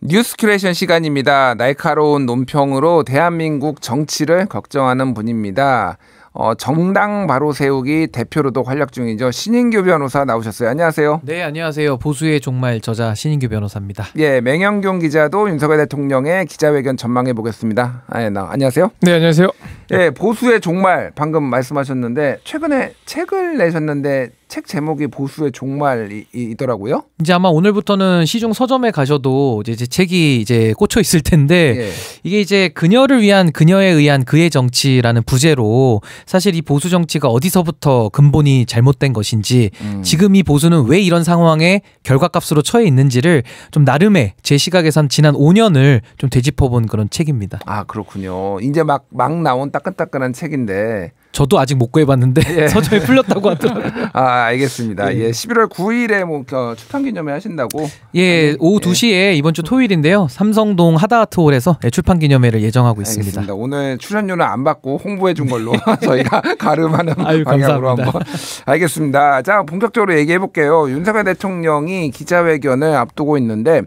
뉴스 큐레이션 시간입니다. 날카로운 논평으로 대한민국 정치를 걱정하는 분입니다. 어, 정당 바로 세우기 대표로도 활약 중이죠. 신인규 변호사 나오셨어요. 안녕하세요. 네, 안녕하세요. 보수의 종말 저자 신인규 변호사입니다. 예, 맹영경 기자도 윤석열 대통령의 기자회견 전망해 보겠습니다. 아, 예, 나 안녕하세요. 네, 안녕하세요. 예, 보수의 종말 방금 말씀하셨는데 최근에 책을 내셨는데 책 제목이 보수의 종말이더라고요. 이제 아마 오늘부터는 시중 서점에 가셔도 이제 제 책이 이제 꽂혀 있을 텐데 예. 이게 이제 그녀를 위한 그녀에 의한 그의 정치라는 부제로 사실 이 보수 정치가 어디서부터 근본이 잘못된 것인지 음. 지금 이 보수는 왜 이런 상황에 결과값으로 처해 있는지를 좀 나름의 제 시각에선 지난 5년을 좀 되짚어본 그런 책입니다. 아 그렇군요. 이제 막 막 나온 따끈따끈한 책인데 저도 아직 못 구해봤는데 예. 서점에 풀렸다고 하더라고요. 아 알겠습니다. 예, 11월 예, 9일에 뭐 출판 어, 기념회 하신다고? 예, 오후 예. 2시에 이번 주 토요일인데요. 삼성동 하다아트홀에서 예, 출판 기념회를 예정하고 알습니다 있습니다. 오늘 출연료는 안 받고 홍보해 준 걸로 예. 저희가 가름하는 아유, 방향으로 감사합니다. 한번 알겠습니다. 자 본격적으로 얘기해 볼게요. 윤석열 대통령이 기자회견을 앞두고 있는데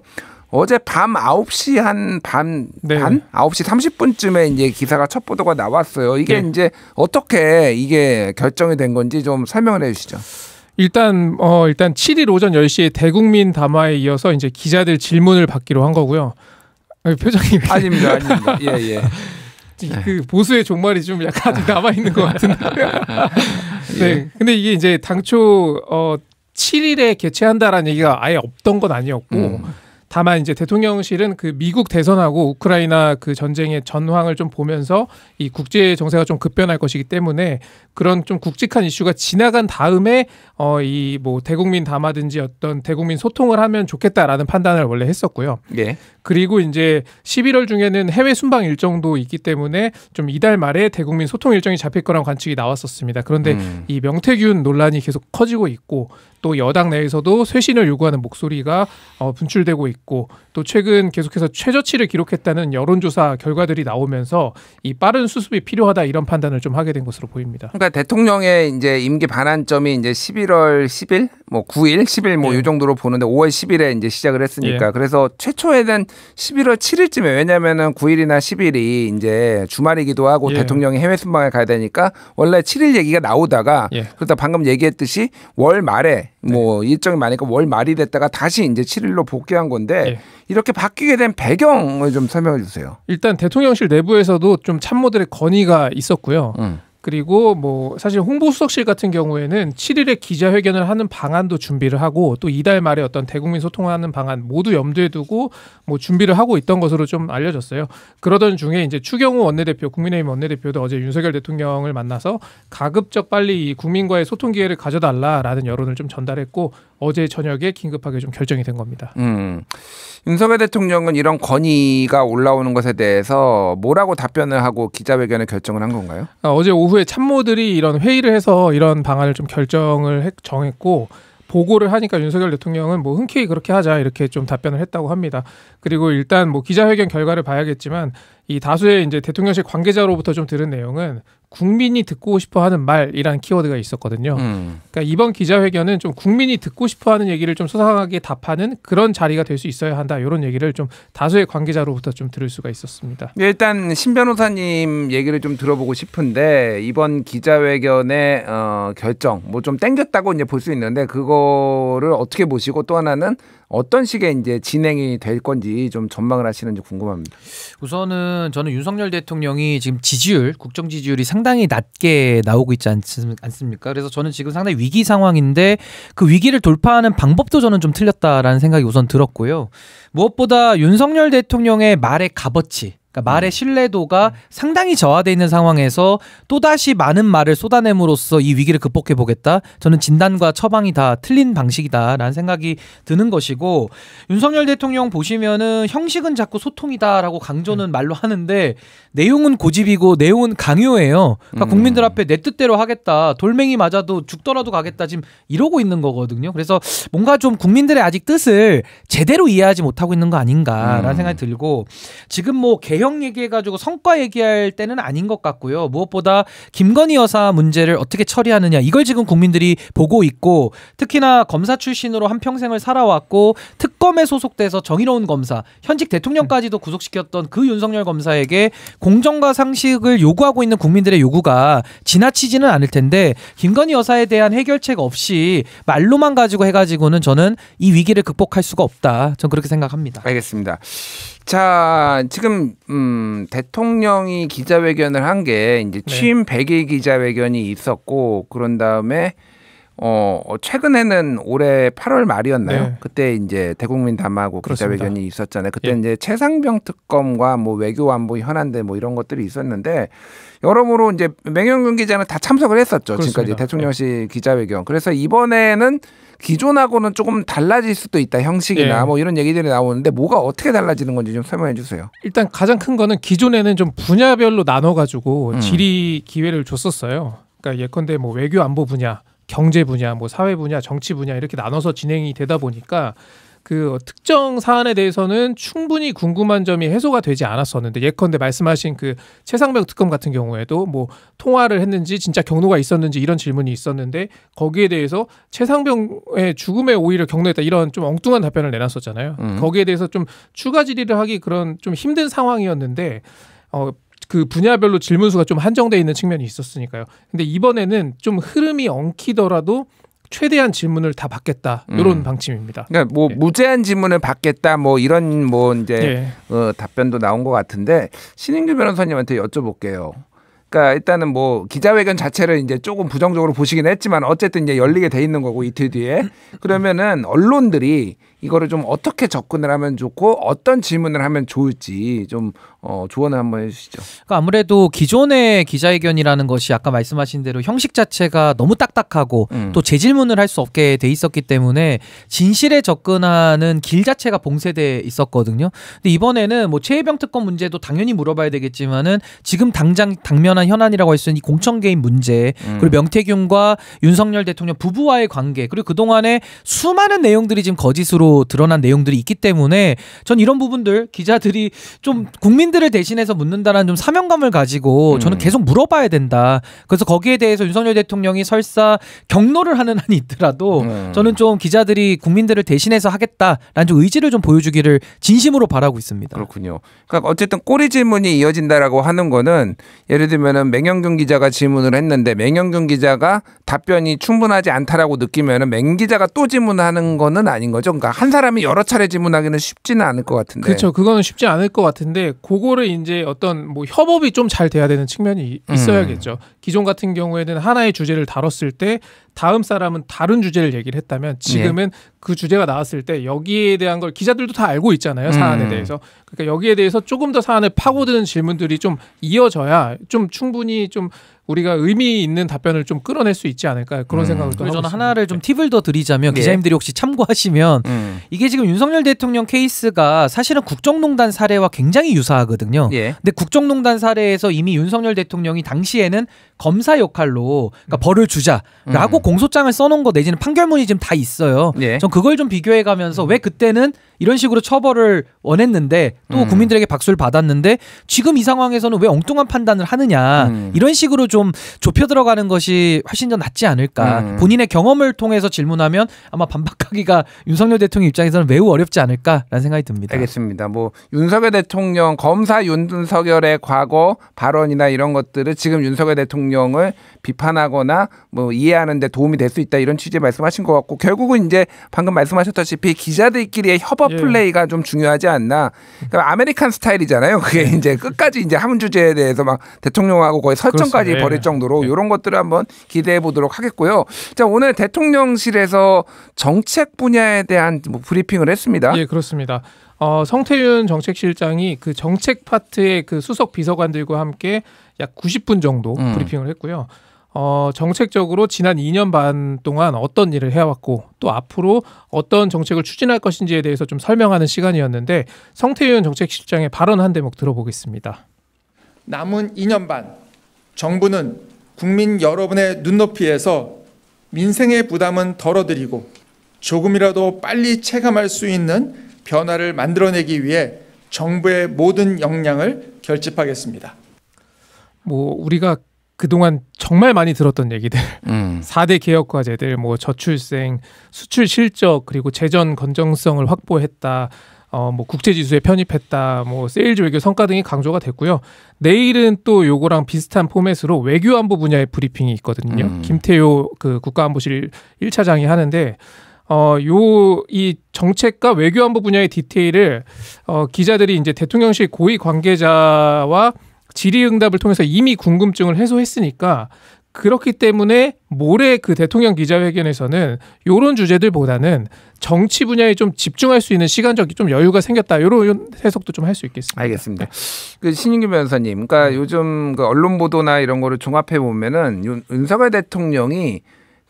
어제 밤 9시 한반 네. 반? 9시 30분쯤에 이제 기사가 첫 보도가 나왔어요. 이게 네. 이제 어떻게 이게 결정이 된 건지 좀 설명을 해 주시죠. 일단 어 일단 7일 오전 10시에 대국민 담화에 이어서 이제 기자들 질문을 받기로 한 거고요. 아, 표정이 아닙니다. 아닙니다. 예, 예. 네. 그 보수의 종말이 좀 약간 아직 남아 있는 것 같은데. 예. 네. 근데 이게 이제 당초 어 7일에 개최한다라는 얘기가 아예 없던 건 아니었고 음. 다만 이제 대통령실은 그 미국 대선하고 우크라이나 그 전쟁의 전황을 좀 보면서 이 국제 정세가 좀 급변할 것이기 때문에 그런 좀 굵직한 이슈가 지나간 다음에 어이 뭐 대국민 담화든지 어떤 대국민 소통을 하면 좋겠다라는 판단을 원래 했었고요. 예. 그리고 이제 11월 중에는 해외 순방 일정도 있기 때문에 좀 이달 말에 대국민 소통 일정이 잡힐 거라는 관측이 나왔었습니다. 그런데 음. 이 명태균 논란이 계속 커지고 있고 또 여당 내에서도 쇄신을 요구하는 목소리가 어 분출되고 있고 했고 또 최근 계속해서 최저치를 기록했다는 여론조사 결과들이 나오면서 이 빠른 수습이 필요하다 이런 판단을 좀 하게 된 것으로 보입니다. 그러니까 대통령의 이제 임기 반환점이 이제 11월 10일 뭐 9일 10일 뭐이 예. 정도로 보는데 5월 10일에 이제 시작을 했으니까 예. 그래서 최초에는 11월 7일쯤에 왜냐면은 9일이나 10일이 이제 주말이기도 하고 예. 대통령이 해외 순방에 가야 되니까 원래 7일 얘기가 나오다가 예. 그러다 방금 얘기했듯이 월 말에 뭐 네. 일정이 많으니까 월 말이 됐다가 다시 이제 7일로 복귀한 건데 있는데 네. 이렇게 바뀌게 된 배경을 좀 설명해 주세요. 일단 대통령실 내부에서도 좀 참모들의 건의가 있었고요. 음. 그리고 뭐 사실 홍보수석실 같은 경우에는 7일에 기자회견을 하는 방안도 준비를 하고 또 이달 말에 어떤 대국민 소통하는 을 방안 모두 염두에 두고 뭐 준비를 하고 있던 것으로 좀 알려졌어요. 그러던 중에 이제 추경호 원내대표 국민의힘 원내대표도 어제 윤석열 대통령을 만나서 가급적 빨리 이 국민과의 소통 기회를 가져달라라는 여론을 좀 전달했고 어제 저녁에 긴급하게 좀 결정이 된 겁니다. 음. 윤석열 대통령은 이런 건의가 올라오는 것에 대해서 뭐라고 답변을 하고 기자회견을 결정을 한 건가요? 어, 어제 오후 오후에 참모들이 이런 회의를 해서 이런 방안을 좀 결정을 했, 정했고 보고를 하니까 윤석열 대통령은 뭐 흔쾌히 그렇게 하자 이렇게 좀 답변을 했다고 합니다. 그리고 일단 뭐 기자회견 결과를 봐야겠지만 이 다수의 이제 대통령실 관계자로부터 좀 들은 내용은 국민이 듣고 싶어 하는 말이라는 키워드가 있었거든요. 음. 그러니까 이번 기자회견은 좀 국민이 듣고 싶어 하는 얘기를 좀 소상하게 답하는 그런 자리가 될 수 있어야 한다. 이런 얘기를 좀 다수의 관계자로부터 좀 들을 수가 있었습니다. 예, 일단 신 변호사님 얘기를 좀 들어보고 싶은데 이번 기자회견의 어, 결정 뭐좀 땡겼다고 이제 볼 수 있는데 그거를 어떻게 보시고 또 하나는 어떤 식의 이제 진행이 될 건지 좀 전망을 하시는지 궁금합니다. 우선은 저는 윤석열 대통령이 지금 지지율, 국정 지지율이 상당히 낮게 나오고 있지 않습니까? 그래서 저는 지금 상당히 위기 상황인데 그 위기를 돌파하는 방법도 저는 좀 틀렸다라는 생각이 우선 들었고요. 무엇보다 윤석열 대통령의 말의 값어치 그러니까 말의 음. 신뢰도가 음. 상당히 저하되어 있는 상황에서 또다시 많은 말을 쏟아냄으로써 이 위기를 극복해 보겠다. 저는 진단과 처방이 다 틀린 방식이다라는 생각이 드는 것이고 윤석열 대통령 보시면은 형식은 자꾸 소통이다라고 강조는 음. 말로 하는데 내용은 고집이고 내용은 강요예요. 그러니까 음. 국민들 앞에 내 뜻대로 하겠다. 돌멩이 맞아도 죽더라도 가겠다 지금 이러고 있는 거거든요. 그래서 뭔가 좀 국민들의 아직 뜻을 제대로 이해하지 못하고 있는 거 아닌가라는 음. 생각이 들고 지금 뭐 개. 개혁 얘기해가지고 성과 얘기할 때는 아닌 것 같고요. 무엇보다 김건희 여사 문제를 어떻게 처리하느냐 이걸 지금 국민들이 보고 있고 특히나 검사 출신으로 한 평생을 살아왔고 특검에 소속돼서 정의로운 검사 현직 대통령까지도 구속시켰던 그 윤석열 검사에게 공정과 상식을 요구하고 있는 국민들의 요구가 지나치지는 않을 텐데 김건희 여사에 대한 해결책 없이 말로만 가지고 해가지고는 저는 이 위기를 극복할 수가 없다. 전 그렇게 생각합니다. 알겠습니다. 자, 지금 음, 대통령이 기자회견을 한 게 이제 네. 취임 네. 100일 기자회견이 있었고 그런 다음에 어, 어 최근에는 올해 8월 말이었나요? 네. 그때 이제 대국민 담화고 기자회견이 있었잖아요. 그때 예. 이제 최상병 특검과 뭐 외교 안보 현안대 뭐 이런 것들이 있었는데 여러모로 이제 맹영균 기자는 다 참석을 했었죠. 그렇습니다. 지금까지 대통령실 네. 기자회견. 그래서 이번에는 기존하고는 조금 달라질 수도 있다 형식이나 네. 뭐 이런 얘기들이 나오는데 뭐가 어떻게 달라지는 건지 좀 설명해 주세요. 일단 가장 큰 거는 기존에는 좀 분야별로 나눠가지고 음. 질의 기회를 줬었어요. 그러니까 예컨대 뭐 외교 안보 분야, 경제 분야, 뭐 사회 분야, 정치 분야 이렇게 나눠서 진행이 되다 보니까 그 특정 사안에 대해서는 충분히 궁금한 점이 해소가 되지 않았었는데 예컨대 말씀하신 그 최상병 특검 같은 경우에도 뭐 통화를 했는지 진짜 경로가 있었는지 이런 질문이 있었는데 거기에 대해서 최상병의 죽음에 오히려 경로했다 이런 좀 엉뚱한 답변을 내놨었잖아요. 음. 거기에 대해서 좀 추가 질의를 하기 그런 좀 힘든 상황이었는데 어. 그 분야별로 질문수가 좀 한정돼 있는 측면이 있었으니까요. 근데 이번에는 좀 흐름이 엉키더라도 최대한 질문을 다 받겠다 이런 음. 방침입니다. 그러니까 뭐 예. 무제한 질문을 받겠다 뭐 이런 뭐 이제 예. 어, 답변도 나온 것 같은데 신인규 변호사님한테 여쭤볼게요. 그러니까 일단은 뭐 기자회견 자체를 이제 조금 부정적으로 보시긴 했지만 어쨌든 이제 열리게 돼 있는 거고 이틀 뒤에 그러면은 언론들이 이거를 좀 어떻게 접근을 하면 좋고 어떤 질문을 하면 좋을지 좀 어, 조언을 한번 해주시죠. 그러니까 아무래도 기존의 기자회견이라는 것이 아까 말씀하신 대로 형식 자체가 너무 딱딱하고 음. 또 재질문을 할 수 없게 돼 있었기 때문에 진실에 접근하는 길 자체가 봉쇄돼 있었거든요. 근데 이번에는 뭐 최혜병 특권 문제도 당연히 물어봐야 되겠지만은 지금 당장 당면한 현안이라고 할 수 있는 이 공천 개인 문제 음. 그리고 명태균과 윤석열 대통령 부부와의 관계 그리고 그 동안에 수많은 내용들이 지금 거짓으로 드러난 내용들이 있기 때문에 전 이런 부분들 기자들이 좀 국민들을 대신해서 묻는다는 좀 사명감을 가지고 저는 음. 계속 물어봐야 된다. 그래서 거기에 대해서 윤석열 대통령이 설사 경로를 하는 한이 있더라도 음. 저는 좀 기자들이 국민들을 대신해서 하겠다라는 좀 의지를 좀 보여주기를 진심으로 바라고 있습니다. 그렇군요. 그러니까 어쨌든 꼬리 질문이 이어진다라고 하는 거는 예를 들면은 맹영경 기자가 질문을 했는데 맹영경 기자가 답변이 충분하지 않다라고 느끼면은 맹 기자가 또 질문하는 거는 아닌 거죠. 그러니까 한 사람이 여러 차례 질문하기는 쉽지는 않을 것 같은데. 그렇죠. 그거는 쉽지 않을 것 같은데 그거를 이제 어떤 뭐 협업이 좀 잘 돼야 되는 측면이 음. 있어야겠죠. 음. 기존 같은 경우에는 하나의 주제를 다뤘을 때 다음 사람은 다른 주제를 얘기를 했다면 예. 지금은 예. 그 주제가 나왔을 때 여기에 대한 걸 기자들도 다 알고 있잖아요. 음. 사안에 음. 대해서. 그러니까 여기에 대해서 조금 더 사안을 파고드는 질문들이 좀 이어져야 좀 충분히 좀 우리가 의미 있는 답변을 좀 끌어낼 수 있지 않을까 그런 음. 생각을 또 하고 저는 있습니다. 하나를 좀 네. 팁을 더 드리자면 네. 기자님들이 혹시 참고하시면 음. 이게 지금 윤석열 대통령 케이스가 사실은 국정농단 사례와 굉장히 유사하거든요. 예. 근데 국정농단 사례에서 이미 윤석열 대통령이 당시에는 검사 역할로 그러니까 음. 벌을 주자라고 음. 공소장을 써놓은 거 내지는 판결문이 지금 다 있어요. 예. 전 그걸 좀 비교해가면서 음. 왜 그때는 이런 식으로 처벌을 원했는데 또 음. 국민들에게 박수를 받았는데 지금 이 상황에서는 왜 엉뚱한 판단을 하느냐 음. 이런 식으로 좀 좁혀 들어가는 것이 훨씬 더 낫지 않을까 음. 본인의 경험을 통해서 질문하면 아마 반박하기가 윤석열 대통령 입장에서는 매우 어렵지 않을까라는 생각이 듭니다. 알겠습니다. 뭐 윤석열 대통령 검사 윤석열의 과거 발언이나 이런 것들을 지금 윤석열 대통령을 비판하거나 뭐 이해하는데 도움이 될 수 있다 이런 취지의 말씀하신 것 같고 결국은 이제 방금 말씀하셨다시피 기자들끼리의 협업 페플레이가 예. 좀 중요하지 않나. 그러니까 아메리칸 스타일이잖아요. 그게 예. 이제 끝까지 이제 한 주제에 대해서 막 대통령하고 거의 설정까지 벌일 예. 정도로 이런 예. 것들을 한번 기대해 보도록 하겠고요. 자 오늘 대통령실에서 정책 분야에 대한 뭐 브리핑을 했습니다. 예, 그렇습니다. 어, 성태윤 정책실장이 그 정책 파트의 그 수석 비서관들과 함께 약 90분 정도 음. 브리핑을 했고요. 어, 정책적으로 지난 2년 반 동안 어떤 일을 해왔고 또 앞으로 어떤 정책을 추진할 것인지에 대해서 좀 설명하는 시간이었는데 성태윤 정책실장의 발언 한 대목 들어보겠습니다. 남은 2년 반 정부는 국민 여러분의 눈높이에서 민생의 부담은 덜어드리고 조금이라도 빨리 체감할 수 있는 변화를 만들어내기 위해 정부의 모든 역량을 결집하겠습니다. 뭐 우리가 그동안 정말 많이 들었던 얘기들 음. 4대 개혁 과제들 뭐 저출생 수출 실적 그리고 재정 건정성을 확보했다 어, 뭐 국제지수에 편입했다, 뭐 세일즈 외교 성과 등이 강조가 됐고요. 내일은 또 요거랑 비슷한 포맷으로 외교안보 분야의 브리핑이 있거든요. 음. 김태효 그 국가안보실 1차장이 하는데 어, 요, 이 정책과 외교안보 분야의 디테일을, 어, 기자들이 이제 대통령실 고위 관계자와 질의응답을 통해서 이미 궁금증을 해소했으니까 그렇기 때문에 모레 그 대통령 기자회견에서는 요런 주제들보다는 정치 분야에 좀 집중할 수 있는 시간적인 좀 여유가 생겼다. 요런 해석도 좀 할 수 있겠습니다. 알겠습니다. 네. 그 신인규 변호사님, 그러니까 요즘 그 언론 보도나 이런 거를 종합해 보면은 윤석열 대통령이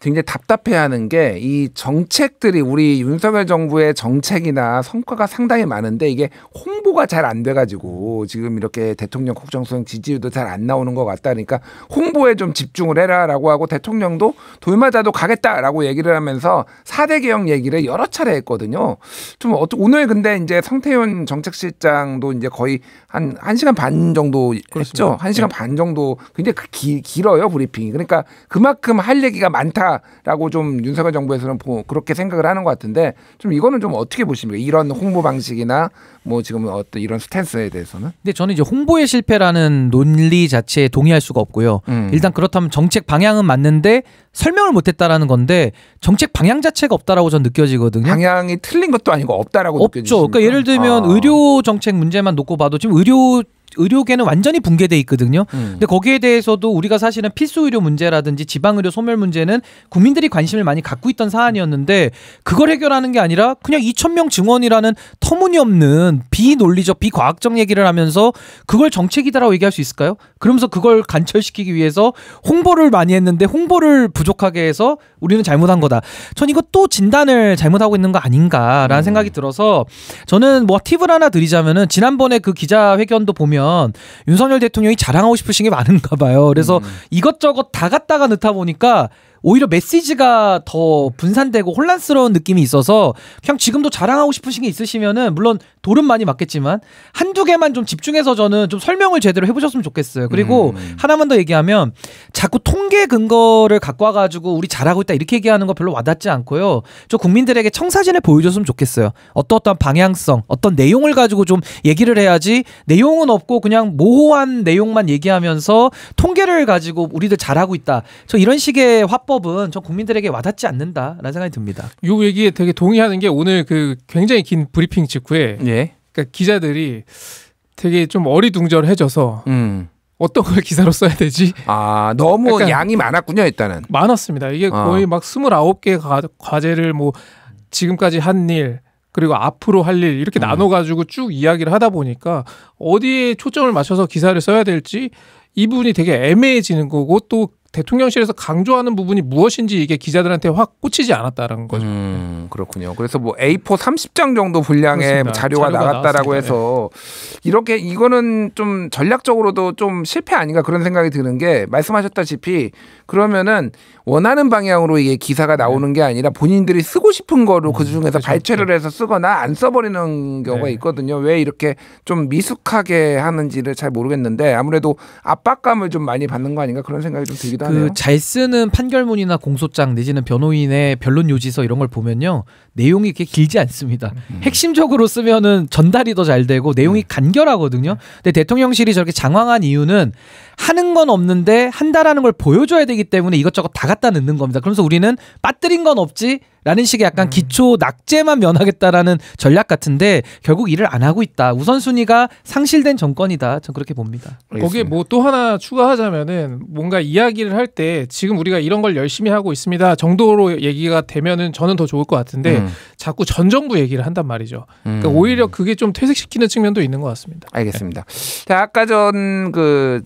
굉장히 답답해하는 게 이 정책들이 우리 윤석열 정부의 정책이나 성과가 상당히 많은데 이게 홍보가 잘 안 돼가지고 지금 이렇게 대통령 국정수행 지지율도 잘 안 나오는 것 같다 그러니까 홍보에 좀 집중을 해라라고 하고 대통령도 돌맞아도 가겠다라고 얘기를 하면서 4대 개혁 얘기를 여러 차례 했거든요. 좀 어떠, 오늘 근데 이제 성태윤 정책실장도 이제 거의 한한시간반 정도 그렇습니다. 1시간 네. 반 정도 굉장히 그 기, 길어요, 브리핑이. 그러니까 그만큼 할 얘기가 많다라고 좀 윤석열 정부에서는 보, 그렇게 생각을 하는 것 같은데 좀 이거는 좀 어떻게 보십니까? 이런 홍보 방식이나 뭐 지금 어떤 이런 스탠스에 대해서는? 근데 저는 이제 홍보의 실패라는 논리 자체에 동의할 수가 없고요. 음. 일단 그렇다면 정책 방향은 맞는데 설명을 못했다라는 건데 정책 방향 자체가 없다라고 전 느껴지거든요. 방향이 틀린 것도 아니고 없다라고 없죠. 느껴지죠. 그러니까 예를 들면 아. 의료 정책 문제만 놓고 봐도 지금 의료 의료계는 완전히 붕괴돼 있거든요. 음. 근데 거기에 대해서도 우리가 사실은 필수 의료 문제라든지 지방 의료 소멸 문제는 국민들이 관심을 많이 갖고 있던 사안이었는데 그걸 해결하는 게 아니라 그냥 2천 명 증원이라는 터무니없는 비논리적 비과학적 얘기를 하면서 그걸 정책이다라고 얘기할 수 있을까요? 그러면서 그걸 관철시키기 위해서 홍보를 많이 했는데 홍보를 부족하게 해서 우리는 잘못한 거다. 전 이거 또 진단을 잘못하고 있는 거 아닌가라는 음. 생각이 들어서 저는 뭐 팁을 하나 드리자면은 지난번에 그 기자회견도 보면 보면 윤석열 대통령이 자랑하고 싶으신 게 많은가 봐요. 그래서 음. 이것저것 다 갖다가 넣다 보니까 오히려 메시지가 더 분산되고 혼란스러운 느낌이 있어서 그냥 지금도 자랑하고 싶으신 게 있으시면은 물론 돌은 많이 맞겠지만 한두 개만 좀 집중해서 저는 좀 설명을 제대로 해보셨으면 좋겠어요. 그리고 음. 하나만 더 얘기하면 자꾸 통계 근거를 갖고 와가지고 우리 잘하고 있다 이렇게 얘기하는 거 별로 와닿지 않고요. 저 국민들에게 청사진을 보여줬으면 좋겠어요. 어떠어떠한 방향성, 어떤 내용을 가지고 좀 얘기를 해야지 내용은 없고 그냥 모호한 내용만 얘기하면서 통계를 가지고 우리들 잘하고 있다. 저 이런 식의 화법 해법은 전 국민들에게 와닿지 않는다라는 생각이 듭니다. 요 얘기에 되게 동의하는 게 오늘 그 굉장히 긴 브리핑 직후에 예. 그러니까 기자들이 되게 좀 어리둥절해져서 음. 어떤 걸 기사로 써야 되지? 아, 너무 양이 많았군요, 일단은. 많았습니다. 이게 어. 거의 막 29개 과제를 뭐 지금까지 한 일, 그리고 앞으로 할 일 이렇게 음. 나눠 가지고 쭉 이야기를 하다 보니까 어디에 초점을 맞춰서 기사를 써야 될지 이분이 되게 애매해지는 거고 또 대통령실에서 강조하는 부분이 무엇인지 이게 기자들한테 확 꽂히지 않았다는 거죠. 음, 네. 그렇군요. 그래서 뭐 A4 30장 정도 분량의 자료가, 자료가, 나갔다라고 나왔습니다. 해서 이렇게 이거는 좀 전략적으로도 좀 실패 아닌가 그런 생각이 드는 게 말씀하셨다시피 그러면은 원하는 방향으로 이게 기사가 네. 나오는 게 아니라 본인들이 쓰고 싶은 거로 그 중에서 음, 그렇죠. 발췌를 네. 해서 쓰거나 안 써버리는 경우가 네. 있거든요. 왜 이렇게 좀 미숙하게 하는지를 잘 모르겠는데 아무래도 압박감을 좀 많이 받는 거 아닌가 그런 생각이 좀 들기도 그 하네요. 잘 쓰는 판결문이나 공소장 내지는 변호인의 변론 요지서 이런 걸 보면요 내용이 이렇게 길지 않습니다. 음. 핵심적으로 쓰면은 전달이 더 잘 되고 내용이 음. 간결하거든요. 근데 대통령실이 저렇게 장황한 이유는 하는 건 없는데 한다라는 걸 보여줘야 되기 때문에 이것저것 다 갖다 넣는 겁니다. 그러면서 우리는 빠뜨린 건 없지 라는 식의 약간 음. 기초 낙제만 면하겠다라는 전략 같은데 결국 일을 안 하고 있다. 우선순위가 상실된 정권이다. 전 그렇게 봅니다. 거기에 뭐 또 하나 추가하자면은 뭔가 이야기를 할 때 지금 우리가 이런 걸 열심히 하고 있습니다 정도로 얘기가 되면은 저는 더 좋을 것 같은데 음. 자꾸 전 정부 얘기를 한단 말이죠. 그러니까 음. 그러니까 오히려 그게 좀 퇴색시키는 측면도 있는 것 같습니다. 알겠습니다. 네. 자, 아까 전그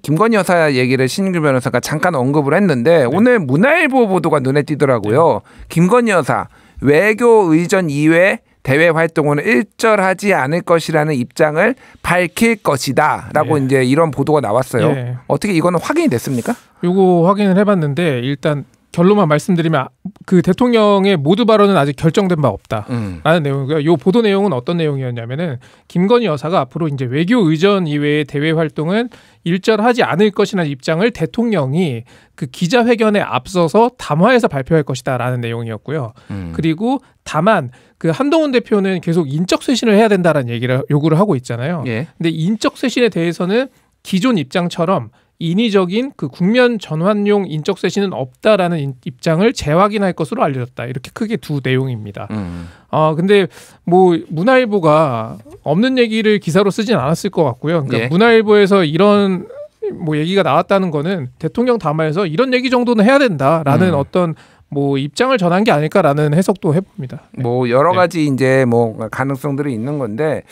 김건희 여사 얘기를 신규 변호사가 잠깐 언급을 했는데 네. 오늘 문화일보 보도가 눈에 띄더라고요. 네. 김건희 여사 외교 의전 이외 대외 활동은 일절하지 않을 것이라는 입장을 밝힐 것이다라고 예. 이제 이런 보도가 나왔어요. 예. 어떻게 이거는 확인이 됐습니까? 이거 확인을 해봤는데 일단 결론만 말씀드리면 아, 그 대통령의 모두 발언은 아직 결정된 바 없다라는 음. 내용이고요. 요 보도 내용은 어떤 내용이었냐면은 김건희 여사가 앞으로 이제 외교 의전 이외의 대외 활동은 일절하지 않을 것이라는 입장을 대통령이 그 기자회견에 앞서서 담화에서 발표할 것이다라는 내용이었고요. 음. 그리고 다만 그 한동훈 대표는 계속 인적 쇄신을 해야 된다라는 얘기를 요구를 하고 있잖아요. 예. 근데 인적 쇄신에 대해서는 기존 입장처럼 인위적인 그 국면 전환용 인적 쇄신은 없다라는 입장을 재확인할 것으로 알려졌다. 이렇게 크게 두 내용입니다. 음. 아 근데 뭐 문화일보가 없는 얘기를 기사로 쓰진 않았을 것 같고요. 그러니까 예. 문화일보에서 이런 뭐 얘기가 나왔다는 거는 대통령 담화에서 이런 얘기 정도는 해야 된다라는 음. 어떤 뭐 입장을 전한 게 아닐까라는 해석도 해봅니다. 네. 뭐 여러 네. 가지 네. 이제 뭐 가능성들이 있는 건데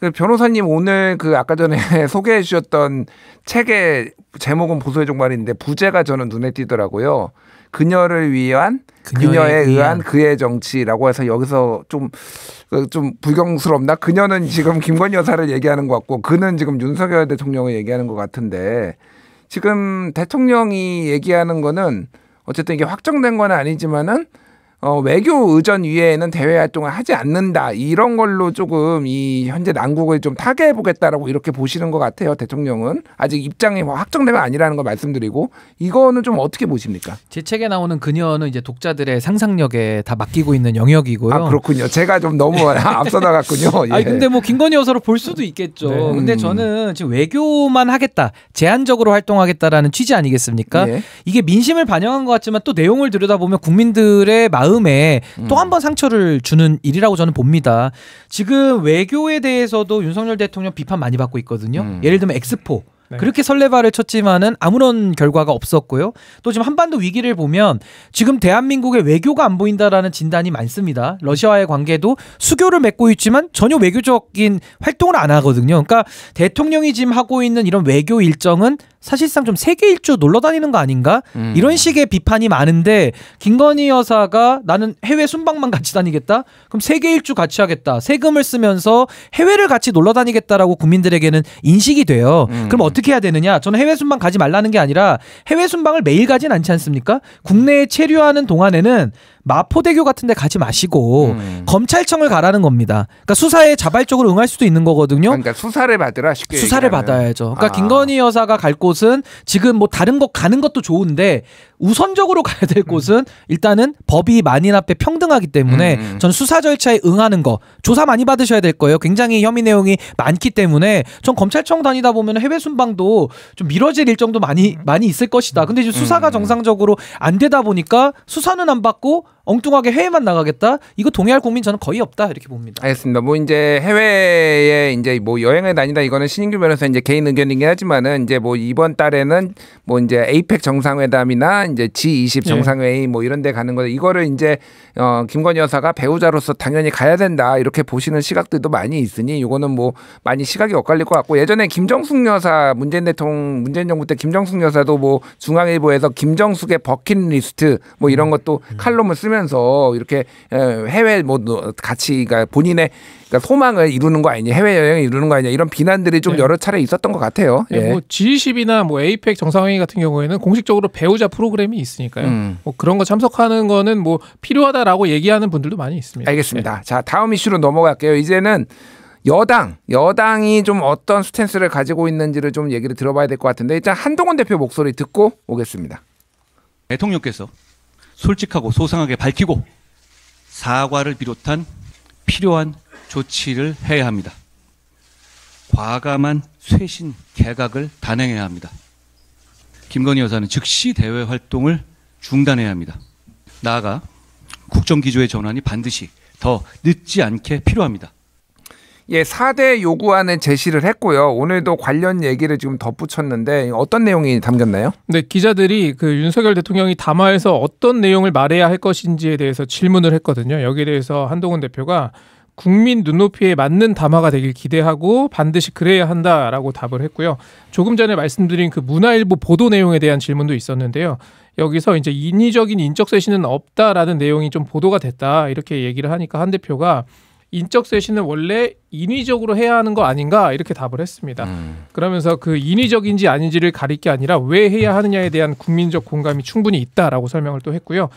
그 변호사님 오늘 그 아까 전에 소개해 주셨던 책의 제목은 보소의 종말인데 부제가 저는 눈에 띄더라고요. 그녀를 위한 그녀에, 그녀에 의한 그의 정치라고 해서 여기서 좀좀 그 좀 불경스럽나 그녀는 지금 김건희 여사를 얘기하는 것 같고 그는 지금 윤석열 대통령을 얘기하는 것 같은데 지금 대통령이 얘기하는 거는 어쨌든 이게 확정된 건 아니지만은 어, 외교 의전 위에는 대외 활동을 하지 않는다 이런 걸로 조금 이 현재 난국을 좀 타개해 보겠다라고 이렇게 보시는 것 같아요 대통령은 아직 입장이 확정되면 아니라는 걸 말씀드리고 이거는 좀 어떻게 보십니까? 제 책에 나오는 그녀는 이제 독자들의 상상력에 다 맡기고 있는 영역이고요. 아 그렇군요. 제가 좀 너무 네. 앞서 나갔군요. 예. 아 근데 뭐 김건희 여사로 볼 수도 있겠죠. 네. 근데 음. 저는 지금 외교만 하겠다 제한적으로 활동하겠다라는 취지 아니겠습니까? 예. 이게 민심을 반영한 것 같지만 또 내용을 들여다보면 국민들의 마음 다음에 음. 또한 번 상처를 주는 일이라고 저는 봅니다. 지금 외교에 대해서도 윤석열 대통령 비판 많이 받고 있거든요. 음. 예를 들면 엑스포. 네. 그렇게 설레발을 쳤지만은 아무런 결과가 없었고요. 또 지금 한반도 위기를 보면 지금 대한민국의 외교가 안 보인다라는 진단이 많습니다. 러시아와의 관계도 수교를 맺고 있지만 전혀 외교적인 활동을 안 하거든요. 그러니까 대통령이 지금 하고 있는 이런 외교 일정은 사실상 좀 세계 일주 놀러 다니는 거 아닌가 음. 이런 식의 비판이 많은데 김건희 여사가 나는 해외 순방만 같이 다니겠다 그럼 세계 일주 같이 하겠다 세금을 쓰면서 해외를 같이 놀러 다니겠다라고 국민들에게는 인식이 돼요 음. 그럼 어떻게 해야 되느냐 저는 해외 순방 가지 말라는 게 아니라 해외 순방을 매일 가진 않지 않습니까 국내에 체류하는 동안에는 마포대교 같은 데 가지 마시고 음. 검찰청을 가라는 겁니다. 그러니까 수사에 자발적으로 응할 수도 있는 거거든요. 그러니까 수사를 받으라 쉽게 수사를 얘기하면. 받아야죠. 그러니까 아. 김건희 여사가 갈 곳은 지금 뭐 다른 곳 가는 것도 좋은데 우선적으로 가야 될 음. 곳은 일단은 법이 만인 앞에 평등하기 때문에 음, 음. 전 수사 절차에 응하는 거 조사 많이 받으셔야 될 거예요. 굉장히 혐의 내용이 많기 때문에 전 검찰청 다니다 보면 해외 순방도 좀 미뤄질 일정도 많이 많이 있을 것이다. 근데 이제 수사가 음, 정상적으로 안 되다 보니까 수사는 안 받고 엉뚱하게 해외만 나가겠다 이거 동의할 국민 저는 거의 없다 이렇게 봅니다. 알겠습니다. 뭐 이제 해외에 이제 뭐 여행을 다니다 이거는 신인규 변호사 이제 개인 의견이긴 하지만은 이제 뭐 이번 달에는 뭐 이제 에이펙 정상회담이나 이제 G20 예. 정상회의 네. 뭐 이런 데 가는 거 이거를 이제 어, 김건희 여사가 배우자로서 당연히 가야 된다 이렇게 보시는 시각들도 많이 있으니 이거는 뭐 많이 시각이 엇갈릴 것 같고 예전에 김정숙 여사 문재인 대통령 문재인 정부 때 김정숙 여사도 뭐 중앙일보에서 김정숙의 버킷리스트 뭐 이런 음. 것도 칼럼을 쓰면서 이렇게 해외 뭐 가치가 그러니까 본인의 그러니까 소망을 이루는 거 아니냐, 해외 여행을 이루는 거 아니냐 이런 비난들이 좀 네. 여러 차례 있었던 것 같아요. 네, 예. 뭐 G20이나 뭐 에이펙 정상회의 같은 경우에는 공식적으로 배우자 프로그램이 있으니까요. 음. 뭐 그런 거 참석하는 거는 뭐 필요하다라고 얘기하는 분들도 많이 있습니다. 알겠습니다. 네. 자 다음 이슈로 넘어갈게요. 이제는 여당, 여당이 좀 어떤 스탠스를 가지고 있는지를 좀 얘기를 들어봐야 될 것 같은데 일단 한동훈 대표 목소리 듣고 오겠습니다. 대통령께서 솔직하고 소상하게 밝히고 사과를 비롯한 필요한 조치를 해야 합니다. 과감한 쇄신 개각을 단행해야 합니다. 김건희 여사는 즉시 대외 활동을 중단해야 합니다. 나아가 국정기조의 전환이 반드시 더 늦지 않게 필요합니다. 예, 4대 요구안을 제시를 했고요. 오늘도 관련 얘기를 지금 덧붙였는데 어떤 내용이 담겼나요? 네, 기자들이 그 윤석열 대통령이 담화에서 어떤 내용을 말해야 할 것인지에 대해서 질문을 했거든요. 여기에 대해서 한동훈 대표가 국민 눈높이에 맞는 담화가 되길 기대하고 반드시 그래야 한다라고 답을 했고요. 조금 전에 말씀드린 그 문화일보 보도 내용에 대한 질문도 있었는데요. 여기서 이제 인위적인 인적 쇄신은 없다라는 내용이 좀 보도가 됐다 이렇게 얘기를 하니까 한 대표가 인적 쇄신은 원래 인위적으로 해야 하는 거 아닌가 이렇게 답을 했습니다. 음. 그러면서 그 인위적인지 아닌지를 가릴 게 아니라 왜 해야 하느냐에 대한 국민적 공감이 충분히 있다라고 설명을 또 했고요.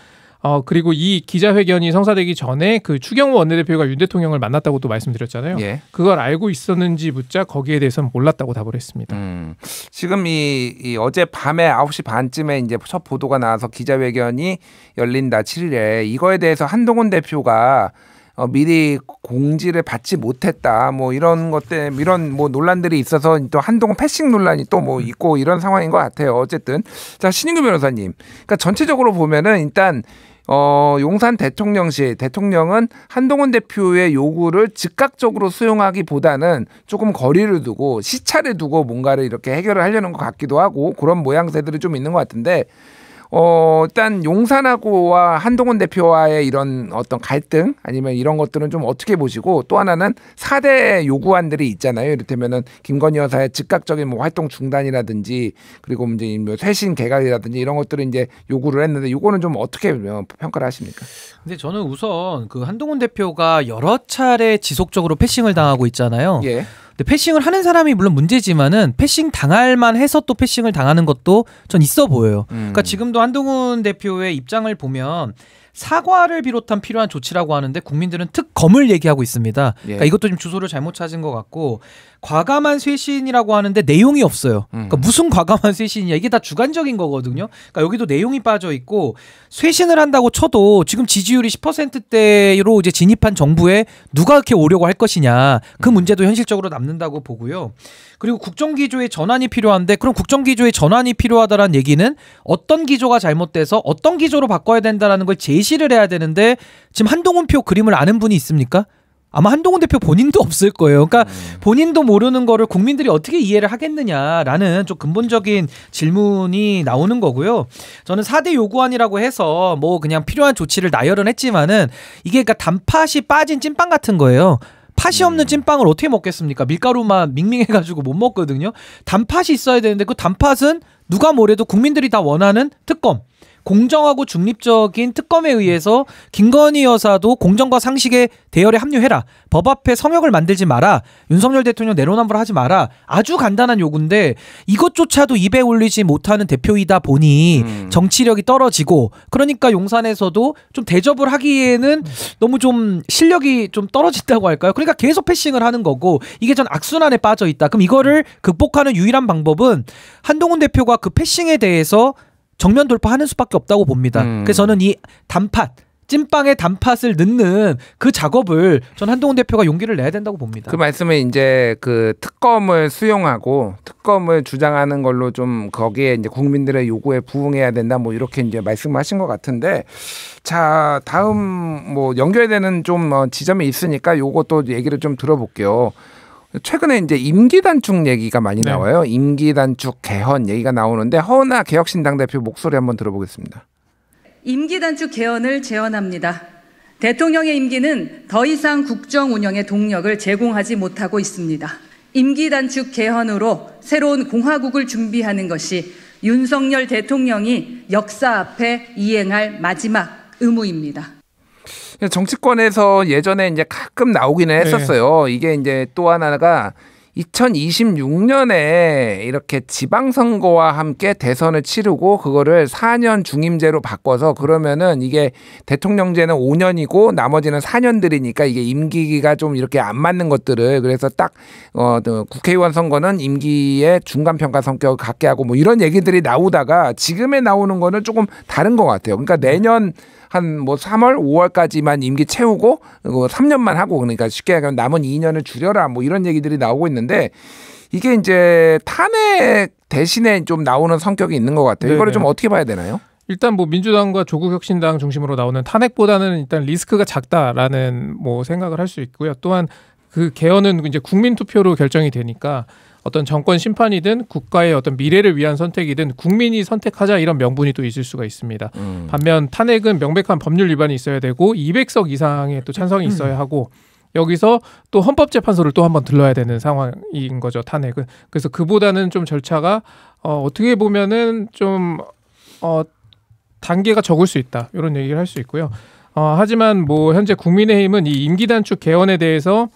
어, 그리고 이 기자회견이 성사되기 전에 그 추경호 원내대표가 윤 대통령을 만났다고 또 말씀드렸잖아요. 예. 그걸 알고 있었는지 묻자 거기에 대해서는 몰랐다고 답을 했습니다. 음, 지금 이, 이 어제 밤에 아시 반쯤에 이제 첫 보도가 나와서 기자회견이 열린다 칠일에 이거에 대해서 한동훈 대표가 어, 미리 공지를 받지 못했다. 뭐 이런 것들 이런 뭐 논란들이 있어서 또 한동안 패싱 논란이 또 뭐 있고 이런 상황인 것 같아요. 어쨌든 자 신인규 변호사님, 그러니까 전체적으로 보면은 일단 어, 용산 대통령시 대통령은 한동훈 대표의 요구를 즉각적으로 수용하기보다는 조금 거리를 두고 시차를 두고 뭔가를 이렇게 해결을 하려는 것 같기도 하고 그런 모양새들이 좀 있는 것 같은데 어, 일단 용산하고와 한동훈 대표와의 이런 어떤 갈등 아니면 이런 것들은 좀 어떻게 보시고 또 하나는 사대 요구안들이 있잖아요. 이를테면은 김건희 여사의 즉각적인 뭐 활동 중단이라든지 그리고 이제 뭐 쇄신 개각이라든지 이런 것들을 이제 요구를 했는데 요거는좀 어떻게 뭐 평가를 하십니까? 근데 저는 우선 그 한동훈 대표가 여러 차례 지속적으로 패싱을 당하고 있잖아요. 예. 근데 패싱을 하는 사람이 물론 문제지만은 패싱 당할 만해서 또 패싱을 당하는 것도 전 있어 보여요. 음. 그러니까 지금도 한동훈 대표의 입장을 보면 사과를 비롯한 필요한 조치라고 하는데 국민들은 특검을 얘기하고 있습니다. 그러니까 예. 그러니까 이것도 지금 주소를 잘못 찾은 것 같고 과감한 쇄신이라고 하는데 내용이 없어요. 그러니까 음. 그러니까 무슨 과감한 쇄신이냐 이게 다 주관적인 거거든요. 그러니까 여기도 내용이 빠져 있고 쇄신을 한다고 쳐도 지금 지지율이 10%대로 이제 진입한 정부에 누가 그렇게 오려고 할 것이냐 그 음. 문제도 현실적으로 남는다고 보고요. 그리고 국정기조의 전환이 필요한데 그럼 국정기조의 전환이 필요하다라는 얘기는 어떤 기조가 잘못돼서 어떤 기조로 바꿔야 된다라는 걸 제시 제시를 해야 되는데 지금 한동훈 표 그림을 아는 분이 있습니까? 아마 한동훈 대표 본인도 없을 거예요. 그러니까 음. 본인도 모르는 거를 국민들이 어떻게 이해를 하겠느냐라는 좀 근본적인 질문이 나오는 거고요. 저는 4대 요구안이라고 해서 뭐 그냥 필요한 조치를 나열은 했지만은 이게 그러니까 단팥이 빠진 찐빵 같은 거예요. 팥이 없는 음. 찐빵을 어떻게 먹겠습니까? 밀가루만 밍밍해가지고 못 먹거든요. 단팥이 있어야 되는데 그 단팥은 누가 뭐래도 국민들이 다 원하는 특검. 공정하고 중립적인 특검에 의해서 김건희 여사도 공정과 상식의 대열에 합류해라. 법 앞에 성역을 만들지 마라. 윤석열 대통령 내로남불하지 마라. 아주 간단한 요구인데 이것조차도 입에 올리지 못하는 대표이다 보니 음. 정치력이 떨어지고 그러니까 용산에서도 좀 대접을 하기에는 너무 좀 실력이 좀 떨어진다고 할까요? 그러니까 계속 패싱을 하는 거고 이게 전 악순환에 빠져 있다. 그럼 이거를 극복하는 유일한 방법은 한동훈 대표가 그 패싱에 대해서 정면 돌파하는 수밖에 없다고 봅니다. 음. 그래서 저는 이 단팥 찐빵의 단팥을 넣는 그 작업을 전 한동훈 대표가 용기를 내야 된다고 봅니다. 그 말씀은 이제 그 특검을 수용하고 특검을 주장하는 걸로 좀 거기에 이제 국민들의 요구에 부응해야 된다 뭐 이렇게 이제 말씀하신 것 같은데 자 다음 뭐 연결되는 좀 어, 지점이 있으니까 요것도 얘기를 좀 들어볼게요. 최근에 이제 임기 단축 얘기가 많이 네. 나와요. 임기 단축 개헌 얘기가 나오는데 허은 개혁신당 대표 목소리 한번 들어보겠습니다. 임기 단축 개헌을 제언합니다. 대통령의 임기는 더 이상 국정 운영의 동력을 제공하지 못하고 있습니다. 임기 단축 개헌으로 새로운 공화국을 준비하는 것이 윤석열 대통령이 역사 앞에 이행할 마지막 의무입니다. 정치권에서 예전에 이제 가끔 나오기는 네. 했었어요. 네. 이게 이제 또 하나가 2026년에 이렇게 지방선거와 함께 대선을 치르고 그거를 4년 중임제로 바꿔서 그러면은 이게 대통령제는 5년이고 나머지는 4년들이니까 이게 임기가 좀 이렇게 안 맞는 것들을 그래서 딱 어, 국회의원 선거는 임기의 중간평가 성격을 갖게 하고 뭐 이런 얘기들이 나오다가 지금에 나오는 거는 조금 다른 것 같아요. 그러니까 내년 한뭐 3월, 5월까지만 임기 채우고 3년만 뭐 하고 그러니까 쉽게 얘기하면 남은 2년을 줄여라 뭐 이런 얘기들이 나오고 있는데 이게 이제 탄핵 대신에 좀 나오는 성격이 있는 것 같아요. 이거를 좀 어떻게 봐야 되나요? 일단 뭐 민주당과 조국혁신당 중심으로 나오는 탄핵보다는 일단 리스크가 작다라는 뭐 생각을 할 수 있고요. 또한 그 개헌은 이제 국민 투표로 결정이 되니까 어떤 정권 심판이든 국가의 어떤 미래를 위한 선택이든 국민이 선택하자 이런 명분이 또 있을 수가 있습니다. 음. 반면 탄핵은 명백한 법률 위반이 있어야 되고 200석 이상의 또 찬성이 음. 있어야 하고 여기서 또 헌법재판소를 또 한번 들러야 되는 상황인 거죠 탄핵은. 그래서 그보다는 좀 절차가 어, 어떻게 보면은 좀 어, 단계가 적을 수 있다 이런 얘기를 할 수 있고요. 어, 하지만 뭐 현재 국민의힘은 이 임기 단축 개헌에 대해서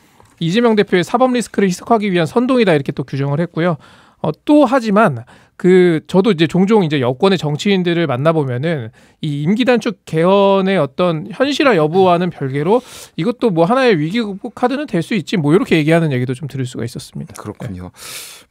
이재명 대표의 사법 리스크를 희석하기 위한 선동이다 이렇게 또 규정을 했고요. 어, 또 하지만 그 저도 이제 종종 이제 여권의 정치인들을 만나보면은 이 임기 단축 개헌의 어떤 현실화 여부와는 별개로 이것도 뭐 하나의 위기 극복 카드는 될 수 있지 뭐 이렇게 얘기하는 얘기도 좀 들을 수가 있었습니다. 그렇군요. 네.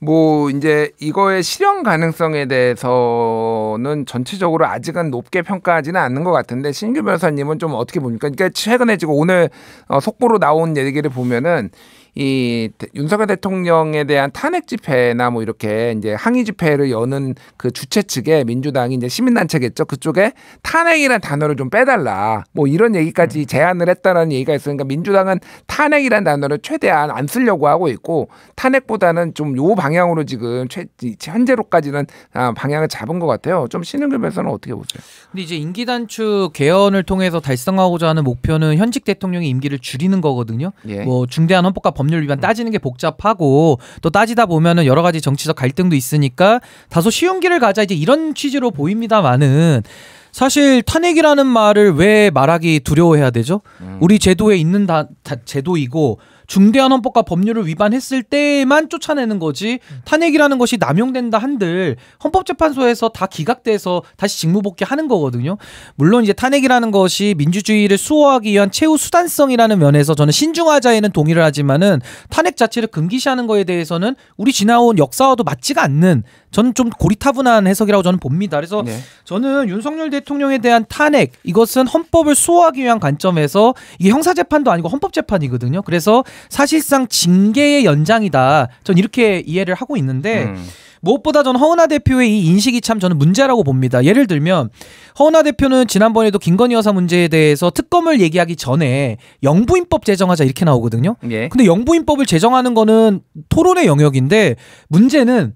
뭐 이제 이거의 실현 가능성에 대해서는 전체적으로 아직은 높게 평가하지는 않는 것 같은데 신규 변호사님은 좀 어떻게 보니까 그러니까 최근에 지금 오늘 어, 속보로 나온 얘기를 보면은 이 윤석열 대통령에 대한 탄핵 집회나 뭐 이렇게 이제 항의 집회를 여는 그 주최 측에 민주당이 이제 시민단체겠죠. 그쪽에 탄핵이란 단어를 좀 빼달라. 뭐 이런 얘기까지 음. 제안을 했다는 얘기가 있으니까 민주당은 탄핵이란 단어를 최대한 안 쓰려고 하고 있고 탄핵보다는 좀 요 방향으로 지금 최, 현재로까지는 아, 방향을 잡은 것 같아요. 좀 신흥급에서는 어떻게 보세요? 근데 이제 임기 단축 개헌을 통해서 달성하고자 하는 목표는 현직 대통령의 임기를 줄이는 거거든요. 예. 뭐 중대한 헌법과 법률 위반 따지는 게 복잡하고 또 따지다 보면은 여러 가지 정치적 갈등도 있으니까 다소 쉬운 길을 가자 이제 이런 취지로 보입니다만은 사실 탄핵이라는 말을 왜 말하기 두려워해야 되죠? 음. 우리 제도에 있는 다, 다 제도이고 중대한 헌법과 법률을 위반했을 때만 쫓아내는 거지 음. 탄핵이라는 것이 남용된다 한들 헌법재판소에서 다 기각돼서 다시 직무복귀하는 거거든요. 물론 이제 탄핵이라는 것이 민주주의를 수호하기 위한 최후 수단성이라는 면에서 저는 신중하자에는 동의를 하지만은 탄핵 자체를 금기시하는 거에 대해서는 우리 지나온 역사와도 맞지가 않는 저는 좀 고리타분한 해석이라고 저는 봅니다. 그래서 네. 저는 윤석열 대통령에 대한 탄핵 이것은 헌법을 수호하기 위한 관점에서 이게 형사재판도 아니고 헌법재판이거든요. 그래서 사실상 징계의 연장이다. 전 이렇게 이해를 하고 있는데 음. 무엇보다 전 허은하 대표의 이 인식이 참 저는 문제라고 봅니다. 예를 들면 허은하 대표는 지난번에도 김건희 여사 문제에 대해서 특검을 얘기하기 전에 영부인법 제정하자 이렇게 나오거든요. 예. 근데 영부인법을 제정하는 거는 토론의 영역인데 문제는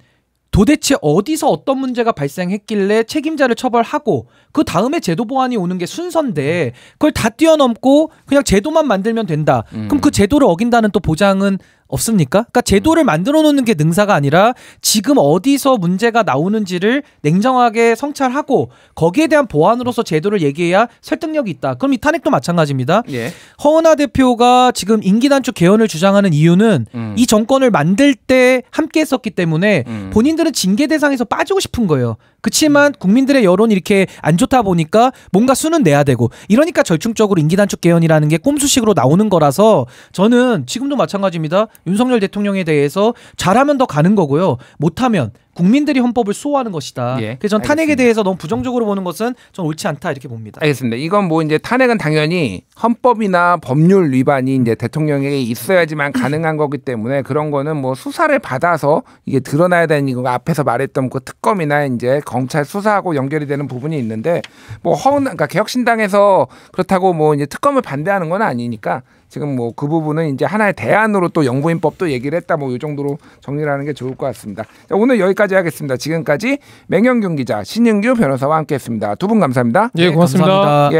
도대체 어디서 어떤 문제가 발생했길래 책임자를 처벌하고 그 다음에 제도 보완이 오는 게 순서인데 그걸 다 뛰어넘고 그냥 제도만 만들면 된다. 음. 그럼 그 음. 제도를 어긴다는 또 보장은 없습니까? 그러니까 제도를 음. 만들어 놓는 게 능사가 아니라 지금 어디서 문제가 나오는지를 냉정하게 성찰하고 거기에 대한 보완으로서 제도를 얘기해야 설득력이 있다. 그럼 이 탄핵도 마찬가지입니다. 예. 허은하 대표가 지금 임기 단축 개헌을 주장하는 이유는 음. 이 정권을 만들 때 함께 했었기 때문에 음. 본인들은 징계 대상에서 빠지고 싶은 거예요. 그치만 음. 국민들의 여론이 이렇게 안 좋다 보니까 뭔가 수는 내야 되고 이러니까 절충적으로 임기 단축 개헌이라는 게 꼼수식으로 나오는 거라서 저는 지금도 마찬가지입니다. 윤석열 대통령에 대해서 잘하면 더 가는 거고요. 못하면 국민들이 헌법을 수호하는 것이다. 예, 그래서 전 탄핵에 대해서 너무 부정적으로 보는 것은 좀 옳지 않다 이렇게 봅니다. 알겠습니다. 이건 뭐 이제 탄핵은 당연히 헌법이나 법률 위반이 이제 대통령에게 있어야지만 가능한 거기 때문에 그런 거는 뭐 수사를 받아서 이게 드러나야 되는 이거 앞에서 말했던 그 특검이나 이제 검찰 수사하고 연결이 되는 부분이 있는데 뭐 허운 그러니까 개혁신당에서 그렇다고 뭐 이제 특검을 반대하는 건 아니니까 지금 뭐 그 부분은 이제 하나의 대안으로 또 영부인법도 얘기를 했다 뭐 이 정도로 정리를 하는 게 좋을 것 같습니다. 자, 오늘 여기까지 하겠습니다. 지금까지 맹영균 기자 신영규 변호사와 함께했습니다. 두 분 감사합니다. 예, 네, 고맙습니다. 네, 감사합니다. 예.